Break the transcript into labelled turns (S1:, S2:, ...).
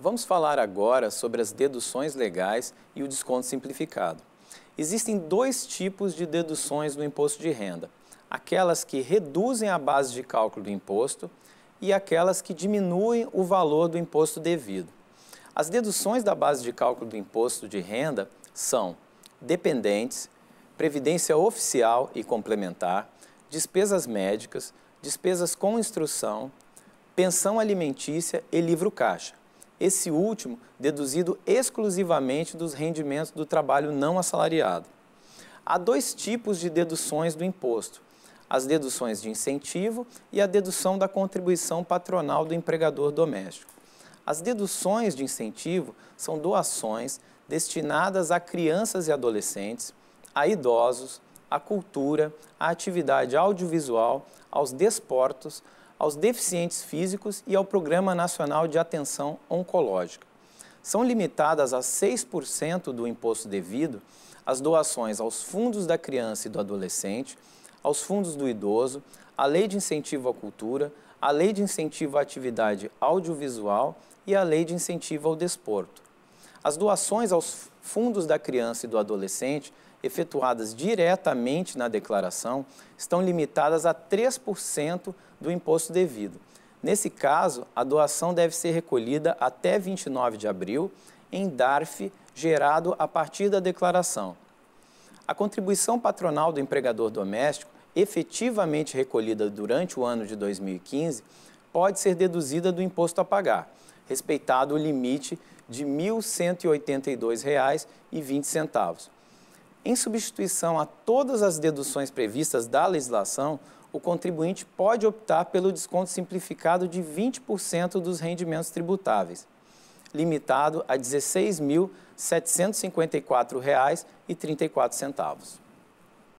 S1: Vamos falar agora sobre as deduções legais e o desconto simplificado. Existem dois tipos de deduções no imposto de renda: aquelas que reduzem a base de cálculo do imposto e aquelas que diminuem o valor do imposto devido. As deduções da base de cálculo do imposto de renda são dependentes, previdência oficial e complementar, despesas médicas, despesas com instrução, pensão alimentícia e livro caixa. Esse último deduzido exclusivamente dos rendimentos do trabalho não assalariado. Há dois tipos de deduções do imposto: as deduções de incentivo e a dedução da contribuição patronal do empregador doméstico. As deduções de incentivo são doações destinadas a crianças e adolescentes, a idosos, à cultura, à atividade audiovisual, aos desportos, aos deficientes físicos e ao Programa Nacional de Atenção Oncológica. São limitadas a 6% do imposto devido as doações aos fundos da criança e do adolescente, aos fundos do idoso, à Lei de Incentivo à Cultura, à Lei de Incentivo à Atividade Audiovisual e à Lei de Incentivo ao Desporto. As doações aos fundos da criança e do adolescente, efetuadas diretamente na declaração, estão limitadas a 3% do imposto devido. Nesse caso, a doação deve ser recolhida até 29 de abril em DARF gerado a partir da declaração. A contribuição patronal do empregador doméstico, efetivamente recolhida durante o ano de 2015, pode ser deduzida do imposto a pagar respeitado o limite de R$ 1.182,20. Em substituição a todas as deduções previstas da legislação, o contribuinte pode optar pelo desconto simplificado de 20% dos rendimentos tributáveis, limitado a R$ 16.754,34.